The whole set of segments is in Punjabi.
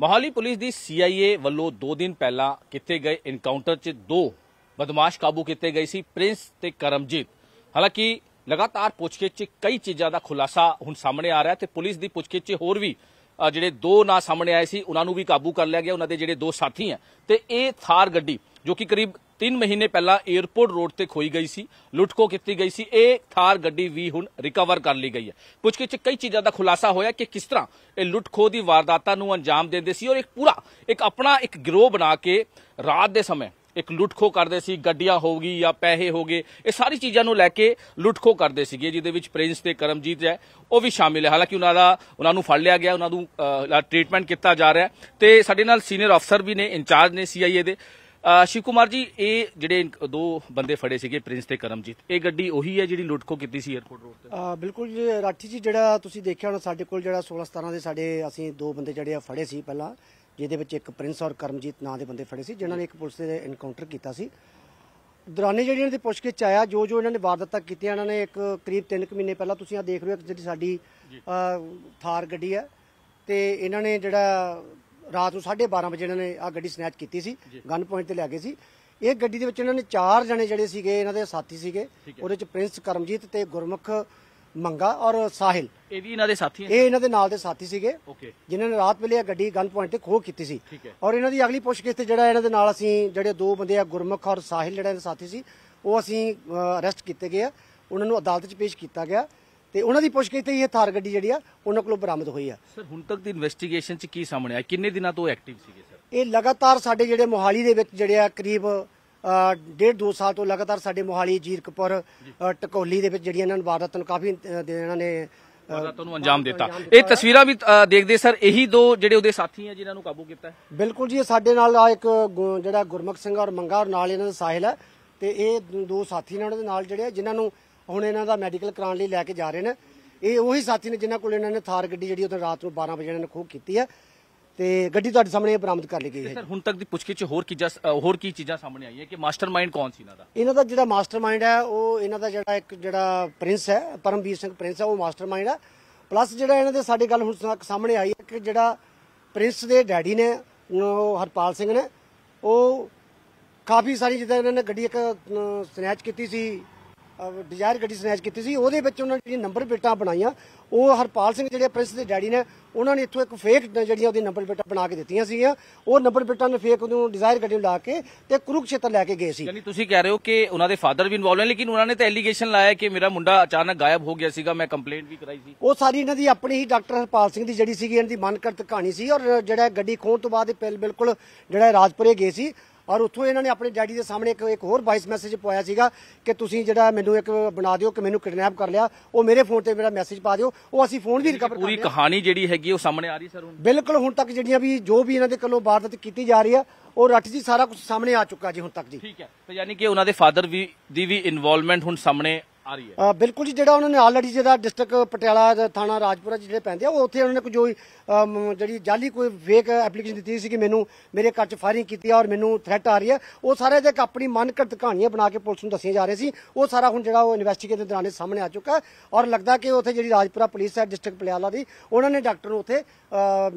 ਮੋਹਾਲੀ ਪੁਲਿਸ ਦੀ ਸੀਆਈਏ ਵੱਲੋਂ 2 ਦਿਨ ਪਹਿਲਾਂ ਕਿੱਥੇ ਗਏ ਇਨਕਾਊਂਟਰ 'ਚ ਦੋ ਬਦਮਾਸ਼ ਕਾਬੂ ਕੀਤੇ ਗਏ ਸੀ ਪ੍ਰਿੰਸ ਤੇ ਕਰਮਜੀਤ ਹਾਲਾਂਕਿ ਲਗਾਤਾਰ ਪੁੱਛਗਿੱਛ 'ਚ ਕਈ ਚੀਜ਼ਾਂ ਦਾ ਖੁਲਾਸਾ ਹੁਣ ਸਾਹਮਣੇ ਆ ਰਿਹਾ ਤੇ ਪੁਲਿਸ ਦੀ ਪੁੱਛਗਿੱਛ 'ਚ ਹੋਰ ਵੀ ਜਿਹੜੇ ਦੋ ਨਾਂ ਸਾਹਮਣੇ ਆਏ ਸੀ ਉਹਨਾਂ ਨੂੰ ਵੀ ਕਾਬੂ ਕਰ ਲਿਆ ਗਿਆ ਉਹਨਾਂ ਦੇ ਜਿਹੜੇ ਦੋ ਸਾਥੀ ਆ ਤੇ ਇਹ ਥਾਰ ਗੱਡੀ ਜੋ ਕਿ ਕਰੀਬ 3 ਮਹੀਨੇ ਪਹਿਲਾਂ 에어ਪੋਰਟ ਰੋਡ ਤੇ ਖੋਈ ਗਈ ਸੀ ਲੁੱਟਖੋ ਕੀਤੀ ਗਈ ਸੀ ਇਹ ਥਾਰ ਗੱਡੀ ਵੀ ਹੁਣ ਰਿਕਵਰ ਕਰ ਲਈ ਗਈ ਹੈ ਪੁੱਛਗਿੱਛ ਕਈ ਚੀਜ਼ਾਂ ਦਾ ਖੁਲਾਸਾ ਹੋਇਆ ਕਿ ਕਿਸ ਤਰ੍ਹਾਂ ਇਹ ਲੁੱਟਖੋ ਦੀ ਵਾਰਦਾਤਾਂ ਨੂੰ ਅੰਜਾਮ ਦਿੰਦੇ ਸੀ ਔਰ ਇੱਕ ਪੂਰਾ ਇੱਕ ਆਪਣਾ ਇੱਕ ਗਰੋਹ ਬਣਾ ਕੇ ਰਾਤ ਦੇ ਸਮੇਂ ਇੱਕ ਲੁੱਟਖੋ ਕਰਦੇ ਸੀ ਗੱਡੀਆਂ ਹੋਗੀ ਜਾਂ ਪੈਸੇ ਹੋਗੇ ਇਹ ਸਾਰੀ ਚੀਜ਼ਾਂ ਨੂੰ ਲੈ ਕੇ ਲੁੱਟਖੋ ਕਰਦੇ ਸੀਗੇ ਜਿਹਦੇ ਵਿੱਚ ਪ੍ਰਿੰਸ ਤੇ ਕਰਮਜੀਤ ਹੈ ਉਹ ਵੀ ਸ਼ਾਮਿਲ ਹੈ ਹਾਲਾਂਕਿ ਉਹਨਾਂ ਦਾ ਉਹਨਾਂ ਨੂੰ ਫੜ ਲਿਆ ਗਿਆ ਉਹਨਾਂ ਨੂੰ ਟ੍ਰੀਟਮੈਂਟ ਕੀਤਾ ਜਾ ਰਿਹਾ ਤੇ ਸਾਡੇ ਨਾਲ ਸੀਨੀਅਰ ਅਫਸਰ ਵੀ ਨੇ ਇੰਚਾਰਜ ਨੇ ਸੀਆਈਏ ਦੇ ਸ਼ਿਵ ਕੁਮਾਰ ਜੀ ਇਹ ਜਿਹੜੇ ਦੋ ਬੰਦੇ ਫੜੇ ਸੀਗੇ ਪ੍ਰਿੰਸ ਤੇ ਕਰਮਜੀਤ ਇਹ ਗੱਡੀ ਉਹੀ ਹੈ ਜਿਹੜੀ ਲੁੱਟਖੋ ਕੀਤੀ ਸੀ 에어ਪੋਰਟ ਰੋਡ ਤੇ ਬਿਲਕੁਲ ਜੀ ਰਾਠੀ ਜੀ ਜਿਹੜਾ ਤੁਸੀਂ ਦੇਖਿਆ ਹੋਣਾ ਸਾਡੇ ਕੋਲ ਜਿਹੜਾ 16 17 ਦੇ ਸਾਡੇ ਅਸੀਂ ਦੋ ਬੰਦੇ ਜਿਹੜੇ ਫੜੇ ਸੀ ਪਹਿਲਾਂ ਜਿਹਦੇ ਵਿੱਚ ਇੱਕ ਪ੍ਰਿੰਸ ਔਰ ਕਰਮਜੀਤ ਨਾਂ ਦੇ ਬੰਦੇ ਫੜੇ ਸੀ ਜਿਨ੍ਹਾਂ ਨੇ ਇੱਕ ਪੁਲਿਸ ਦੇ ਐਨਕਾਊਂਟਰ ਕੀਤਾ ਸੀ ਦੌਰਾਨੇ ਜਿਹੜੀ ਇਹਨਾਂ ਦੀ ਪੁੱਛਗਿੱਛ ਆਇਆ ਜੋ ਜੋ ਇਹਨਾਂ ਨੇ ਵਾਰਦਾਤਾਂ ਕੀਤੀਆਂ ਇਹਨਾਂ ਨੇ ਇੱਕ ਕਰੀਬ 3 ਕੁ ਮਹੀਨੇ ਪਹਿਲਾਂ ਤੁਸੀਂ ਆ ਦੇਖ ਰਹੇ ਹੋ ਜਿਹੜੀ ਸਾਡੀ ਥਾਰ ਗੱਡੀ ਹੈ ਤੇ ਇਹਨਾਂ ਨੇ ਜਿਹੜਾ ਰਾਤ ਨੂੰ 12:30 ਵਜੇ ਇਹਨਾਂ ਨੇ ਆ ਗੱਡੀ ਸਨੈਚ ਕੀਤੀ ਸੀ ਗਨ ਪੁਆਇੰਟ ਤੇ ਲੈ ਗਏ ਸੀ ਇਹ ਗੱਡੀ ਦੇ ਵਿੱਚ ਇਹਨਾਂ ਨੇ ਚਾਰ ਜਣੇ ਜਿਹੜੇ ਸੀਗੇ ਇਹਨਾਂ ਦੇ ਸਾਥੀ ਸੀਗੇ ਉਹਦੇ ਵਿੱਚ ਪ੍ਰਿੰਸ ਕਰਮਜੀਤ ਤੇ ਗੁਰਮੁਖ ਮੰਗਾ ਔਰ ਸਾਹਿਲ ਇਹ ਵੀ ਇਹਨਾਂ ਦੇ ਸਾਥੀ ਇਹ ਇਹਨਾਂ ਦੇ ਨਾਲ ਦੇ ਸਾਥੀ ਸੀਗੇ ਜਿਨ੍ਹਾਂ ਨੇ ਰਾਤ ਵੇਲੇ ਗੱਡੀ ਗਨ ਪੁਆਇੰਟ ਤੇ ਖੋਹ ਕੀਤੀ ਸੀ ਔਰ ਇਹਨਾਂ ਦੀ ਅਗਲੀ ਪੁੱਛਗਿੱਛ ਤੇ ਜਿਹੜਾ ਇਹਨਾਂ ਦੇ ਨਾਲ ਅਸੀਂ ਜਿਹੜੇ ਦੋ ਬੰਦੇ ਆ ਗੁਰਮੁਖ ਔਰ ਸਾਹਿਲ ਜਿਹੜਾ ਇਹਨਾਂ ਦੇ ਸਾਥੀ ਸੀ ਉਹ ਅਸੀਂ ਅਰੈਸਟ ਕੀਤੇ ਗਏ ਆ ਉਹਨਾਂ ਨੂੰ ਅਦਾਲਤ 'ਚ ਪੇਸ਼ ਕੀਤਾ ਗਿਆ ਤੇ ਉਹਨਾਂ ਦੀ ਪੁੱਛਗਿੱਛ ਤੇ ਇਹ ਥਾਰ ਗੱਡੀ ਜਿਹੜੀ ਆ ਉਹਨਾਂ ਕੋਲੋਂ ਬਰਾਮਦ ਹੋਈ ਆ ਸਰ ਹੁਣ ਤੱਕ ਦੀ ਇਨਵੈਸਟੀਗੇਸ਼ਨ 'ਚ ਕੀ ਸਾਹਮਣੇ ਆਇਆ ਕਿੰਨੇ ਦਿਨਾਂ ਤੋਂ ਐਕਟਿਵ ਸੀਗੇ ਸਰ ਇਹ ਲਗਾਤਾਰ ਸਾਡੇ ਜਿਹੜੇ ਮੋਹਾਲੀ ਦੇ ਵਿੱਚ ਜਿਹੜੇ ਆ ਕਰੀਬ ਡੇਢ ਦੋ ਸਾਲ ਤੋਂ ਲਗਾਤਾਰ ਸਾਡੇ ਮੋਹਾਲੀ ਜੀਰਕਪੁਰ ਟਕੋਲੀ ਦੇ ਵਿੱਚ ਜਿਹੜੀਆਂ ਇਹਨਾਂ ਨੂੰ ਵਾਰਦਾਤਾਂ ਨੂੰ ਕਾਫੀ ਇਹਨਾਂ ਨੇ ਵਾਰਦਾਤਾਂ ਨੂੰ ਅੰਜਾਮ ਦਿੱਤਾ ਇਹ ਤਸਵੀਰਾਂ ਵੀ ਦੇਖਦੇ ਸਰ ਇਹੀ ਦੋ ਜਿਹੜੇ ਉਹਦੇ ਸਾਥੀ ਆ ਜਿਨ੍ਹਾਂ ਨੂੰ ਕਾਬੂ ਕੀਤਾ ਬਿਲਕੁਲ ਜੀ ਇਹ ਸਾਡੇ ਨਾਲ ਆ ਇੱਕ ਜਿਹੜਾ ਗੁਰਮਖ ਸਿੰਘ ਔਰ ਮੰਗਾ ਔਰ ਨਾਲ ਇਹਨਾਂ ਦਾ ਸਾਹਿਲ ਹੈ ਤੇ ਇਹ ਦੋ ਸਾਥੀ ਨੇ ਉਹਨਾਂ ਦੇ ਨਾਲ ਜਿਹੜੇ ਜਿਨ੍ਹਾਂ ਨੂੰ ਹੁਣ ਇਹਨਾਂ ਦਾ ਮੈਡੀਕਲ ਕਰਾਉਣ ਲਈ ਲੈ ਕੇ ਜਾ ਰਹੇ ਨੇ ਇਹ ਉਹੀ ਸਾਥੀ ਨੇ ਜਿਨ੍ਹਾਂ ਕੋਲ ਇਹਨਾਂ ਨੇ ਥਾਰ ਗੱਡੀ ਜਿਹੜੀ ਉਹਨਾਂ ਰਾਤ ਨੂੰ 12 ਵਜੇ ਇਹਨਾਂ ਨੇ ਖੋਹ ਕੀਤੀ ਹੈ ਤੇ ਗੱਡੀ ਤੁਹਾਡੇ ਸਾਹਮਣੇ ਬਰਾਮਦ ਕਰ ਲਈ ਗਈ ਹੈ ਸਰ ਹੁਣ ਤੱਕ ਦੀ ਪੁੱਛਗਿੱਛ ਹੋਰ ਕੀ ਹੋਰ ਕੀ ਚੀਜ਼ਾਂ ਸਾਹਮਣੇ ਆਈਆਂ ਕਿ ਮਾਸਟਰਮਾਈਂਡ ਕੌਣ ਸੀ ਇਹਨਾਂ ਦਾ ਇਹਨਾਂ ਦਾ ਜਿਹੜਾ ਮਾਸਟਰਮਾਈਂਡ ਹੈ ਉਹ ਇਹਨਾਂ ਦਾ ਜਿਹੜਾ ਇੱਕ ਜਿਹੜਾ ਪ੍ਰਿੰਸ ਹੈ ਪਰਮਵੀਰ ਸਿੰਘ ਪ੍ਰਿੰਸ ਹੈ ਉਹ ਮਾਸਟਰਮਾਈਂਡ ਹੈ ਪਲੱਸ ਜਿਹੜਾ ਇਹਨਾਂ ਦੇ ਸਾਡੇ ਗੱਲ ਹੁਣ ਸਾਹਮਣੇ ਆਈ ਹੈ ਕਿ ਜਿਹੜਾ ਪ੍ਰਿੰਸ ਦੇ ਡੈਡੀ ਨੇ ਉਹ ਹਰਪਾਲ ਸਿੰਘ ਨੇ ਉਹ ਕਾਫੀ ਸਾਰੀ ਜਿੱਦਾਂ ਇਹਨਾਂ ਨੇ ਗੱਡੀ ਇੱਕ ਸਨੈਚ ਕੀਤੀ ਸੀ ਡਿਜ਼ਾਇਰ ਗੱਡੀ ਸਨੈਚ ਕੀਤੀ ਸੀ ਉਹਦੇ ਵਿੱਚ ਉਹਨਾਂ ਨੇ ਜਿਹੜੀ ਨੰਬਰ ਪਲੇਟਾਂ ਬਣਾਈਆਂ ਉਹ ਹਰਪਾਲ ਸਿੰਘ ਜਿਹੜੇ ਪ੍ਰਿੰਸ ਦੇ ਡੈਡੀ ਨੇ ਉਹਨਾਂ ਨੇ ਇੱਥੋਂ ਇੱਕ ਫੇਕ ਜਿਹੜੀਆਂ ਉਹਦੀ ਨੰਬਰ ਪਲੇਟਾਂ ਬਣਾ ਕੇ ਦਿੱਤੀਆਂ ਸੀਗੀਆਂ ਉਹ ਨੰਬਰ ਪਲੇਟਾਂ ਨੂੰ ਫੇਕ ਉਹਨੂੰ ਡਿਜ਼ਾਇਰ ਗੱਡੀ ਨੂੰ ਲਾ ਕੇ ਤੇ ਕੁਰੂਕਸ਼ੇਤਰ ਲੈ ਕੇ ਗਏ ਸੀ ਯਾਨੀ ਤੁਸੀਂ ਕਹਿ ਰਹੇ ਹੋ ਕਿ ਉਹਨਾਂ ਦੇ ਫਾਦਰ ਵੀ ਇਨਵੋਲਵ ਨੇ ਲੇਕਿਨ ਉਹਨਾਂ ਨੇ ਤਾਂ ਐਲੀਗੇਸ਼ਨ ਲਾਇਆ ਕਿ ਮੇਰਾ ਮੁੰਡਾ ਅਚਾਨਕ ਗਾਇਬ ਹੋ ਗਿਆ ਸੀਗਾ ਮੈਂ ਕੰਪਲੇਂਟ ਵੀ ਕਰਾਈ ਸੀ ਉਹ ਸਾਰੀ ਇਹਨਾਂ ਦੀ ਆਪਣੀ ਹੀ ਡਾਕਟਰ ਹਰਪਾਲ ਸਿੰਘ ਦੀ ਜਿਹੜੀ ਸੀਗੀ ਇਹਨਾਂ ਦੀ ਮਨਕਰਤ ਕਹਾਣੀ ਸੀ ਔਰ ਜਿਹੜਾ ਗੱਡੀ ਖੋਣ ਤੋਂ ਬਾਅਦ ਬਿਲਕੁਲ ਜਿਹੜਾ ਰਾਜਪੁਰੇ ਗਏ ਸੀ ਔਰ ਉੱਥੋਂ ਇਹਨਾਂ ਨੇ ਆਪਣੇ ਡੈਡੀ ਦੇ ਸਾਹਮਣੇ ਇੱਕ ਇੱਕ ਹੋਰ ਵਾਇਸ ਮੈਸੇਜ ਪਾਇਆ ਸੀਗਾ ਕਿ ਤੁਸੀਂ ਜਿਹੜਾ ਮੈਨੂੰ ਇੱਕ ਬਣਾ ਦਿਓ ਕਿ ਮੈਨੂੰ ਕਿਡਨੈਪ ਕਰ ਲਿਆ ਉਹ ਮੇਰੇ ਫੋਨ ਤੇ ਮੇਰਾ ਮੈਸੇਜ ਪਾ ਦਿਓ ਉਹ ਅਸੀਂ ਫੋਨ ਵੀ ਰਿਕਵਰ ਕਰ ਪੂਰੀ ਕਹਾਣੀ ਜਿਹੜੀ ਹੈਗੀ ਉਹ ਸਾਹਮਣੇ ਆ ਰਹੀ ਸਰ ਹੁਣ ਬਿਲਕੁਲ ਹੁਣ ਤੱਕ ਜਿਹੜੀਆਂ ਵੀ ਜੋ ਵੀ ਇਹਨਾਂ ਦੇ ਕੋਲੋਂ ਵਾਰਦਾਤ ਕੀਤੀ ਜਾ ਰਹੀ ਆ ਉਹ ਰੱਟ ਜੀ ਸਾਰਾ ਕੁਝ ਸਾਹਮਣੇ ਆ ਚੁੱਕਾ ਜੀ ਹੁਣ ਤੱਕ ਜੀ ਠੀਕ ਹੈ ਤੇ ਯਾਨੀ ਕਿ ਉਹਨਾਂ ਦੇ ਫਾਦਰ ਵੀ ਦੀ ਵੀ ਇਨਵੋਲਵਮੈਂਟ ਹੁਣ ਸਾਹਮਣੇ ਆ ਰਹੀ ਹੈ ਬਿਲਕੁਲ ਜੀ ਜਿਹੜਾ ਉਹਨਾਂ ਨੇ ਆਲਰੇਡੀ ਜਿਹੜਾ ਡਿਸਟ੍ਰਿਕਟ ਪਟਿਆਲਾ ਥਾਣਾ ਰਾਜਪੁਰਾ ਜਿਹੜੇ ਪੈਂਦੇ ਆ ਉੱਥੇ ਉਹਨਾਂ ਨੇ ਕੋਈ ਜਿਹੜੀ ਜਾਲੀ ਕੋਈ ਫੇਕ ਐਪਲੀਕੇਸ਼ਨ ਦਿੱਤੀ ਸੀ ਕਿ ਮੈਨੂੰ ਮੇਰੇ ਘਰ 'ਚ ਫਾਇਰਿੰਗ ਕੀਤੀ ਆ ਔਰ ਮੈਨੂੰ ਥ੍ਰੈਟ ਆ ਰਹੀ ਹੈ ਉਹ ਸਾਰੇ ਤੇ ਆਪਣੀ ਮਨਕਰਤ ਕਹਾਣੀਆਂ ਬਣਾ ਕੇ ਪੁਲਿਸ ਨੂੰ ਦੱਸੀਆਂ ਜਾ ਰਹੇ ਸੀ ਉਹ ਸਾਰਾ ਹੁਣ ਜਿਹੜਾ ਉਹ ਇਨਵੈਸਟੀਗੇਸ਼ਨ ਦੇ ਦੌਰਾਨ ਸਾਹਮਣੇ ਆ ਚੁੱਕਾ ਔਰ ਲੱਗਦਾ ਕਿ ਉੱਥੇ ਜਿਹੜੀ ਰਾਜਪੁਰਾ ਪੁਲਿਸ ਹੈ ਡਿਸਟ੍ਰਿਕਟ ਪਟਿਆਲਾ ਦੀ ਉਹਨਾਂ ਨੇ ਡਾਕਟਰ ਨੂੰ ਉੱਥੇ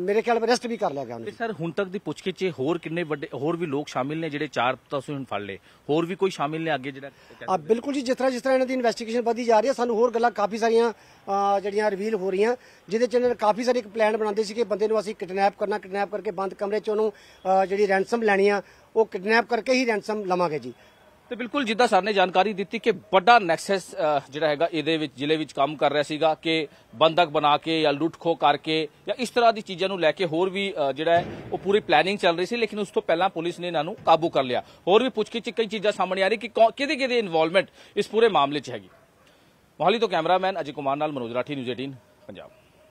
ਮੇਰੇ ਖਿਆਲ ਵਿੱਚ ਅਰੈਸਟ ਵੀ ਕਰ ਲਿਆ ਗਿਆ ਉਹਨੇ ਸਰ ਹੁਣ ਤੱਕ ਦੀ ਪੁੱਛਗਿੱਛ ਹੋਰ ਕਿੰਨੇ ਵੱਡੇ ਹੋਰ ਵੀ ਲੋਕ ਸ਼ਾਮਿਲ ਨੇ ਜਿਹੜੇ ਚਾਰ ਤੁਸੀਂ ਹੁਣ ਫੜ ਲਏ ਹੋਰ ਵੀ ਕੋਈ ਸ਼ਾਮਿਲ ਨੇ ਅੱਗੇ ਜਿਹੜਾ ਬਿਲਕੁਲ ਜੀ ਜਿਸ ਤਰ੍ਹਾਂ ਜਿਸ ਤਰ੍ਹਾਂ ਇਹਨਾਂ ਦੀ ਇਨਵੈਸਟ ਇਨਵੈਸਟੀਗੇਸ਼ਨ ਵਧੀ ਜਾ ਰਹੀ ਹੈ ਸਾਨੂੰ ਹੋਰ ਗੱਲਾਂ ਕਾਫੀ ਸਾਰੀਆਂ ਜਿਹੜੀਆਂ ਰਿਵੀਲ ਹੋ ਰਹੀਆਂ ਜਿਹਦੇ ਚ ਇਹਨਾਂ ਨੇ ਕਾਫੀ ਸਾਰੇ ਇੱਕ ਪਲਾਨ ਬਣਾਉਂਦੇ ਸੀ ਕਿ ਬੰਦੇ ਨੂੰ ਅਸੀਂ ਕਿਡਨੈਪ ਕਰਨਾ ਕਿਡਨੈਪ ਕਰਕੇ ਬੰਦ ਕਮਰੇ ਚ ਉਹਨੂੰ ਜਿਹੜੀ ਰੈਂਸਮ ਲੈਣੀ ਆ ਉਹ ਕਿਡਨੈਪ ਕਰਕੇ ਹੀ ਰੈਂਸਮ ਲਵਾਂਗੇ ਜੀ ਤੇ ਬਿਲਕੁਲ ਜਿੱਦਾਂ ਸਰ ਨੇ ਜਾਣਕਾਰੀ ਦਿੱਤੀ ਕਿ ਵੱਡਾ ਨੈਕਸਸ ਜਿਹੜਾ ਹੈਗਾ ਇਹਦੇ ਵਿੱਚ ਜ਼ਿਲ੍ਹੇ ਵਿੱਚ ਕੰਮ ਕਰ ਰਿਹਾ ਸੀਗਾ ਕਿ ਬੰਦਕ ਬਣਾ ਕੇ ਜਾਂ ਲੁੱਟਖੋ ਕਰਕੇ ਜਾਂ ਇਸ ਤਰ੍ਹਾਂ ਦੀ ਚੀਜ਼ਾਂ ਨੂੰ ਲੈ ਕੇ ਹੋਰ ਵੀ ਜਿਹੜਾ ਉਹ ਪੂਰੀ ਪਲੈਨਿੰਗ ਚੱਲ ਰਹੀ ਸੀ ਲੇਕਿਨ ਉਸ ਤੋਂ ਪਹਿਲਾਂ ਪੁਲਿਸ ਨੇ ਇਹਨਾਂ ਨੂੰ ਕਾਬੂ ਕਰ ਲਿਆ ਹੋਰ ਵੀ ਪੁੱਛਗਿੱਛ ਕਈ ਚੀਜ਼ਾਂ ਸਾਹਮਣੇ ਆ ਰਹੀ ਕਿ ਕਿਹਦੇ ਕਿਹਦੇ ਇਨਵੋਲਵਮੈਂਟ ਇਸ ਪੂਰੇ ਮਾਮਲੇ 'ਚ ਹੈਗੀ ਮੋਹਾਲੀ ਤੋਂ ਕੈਮਰਾਮੈਨ ਅਜੇ ਕੁਮਾਰ ਨਾਲ ਮਨੋਜ ਰਾਠੀ ਨਿਊਜ਼ 18 ਪੰਜਾਬ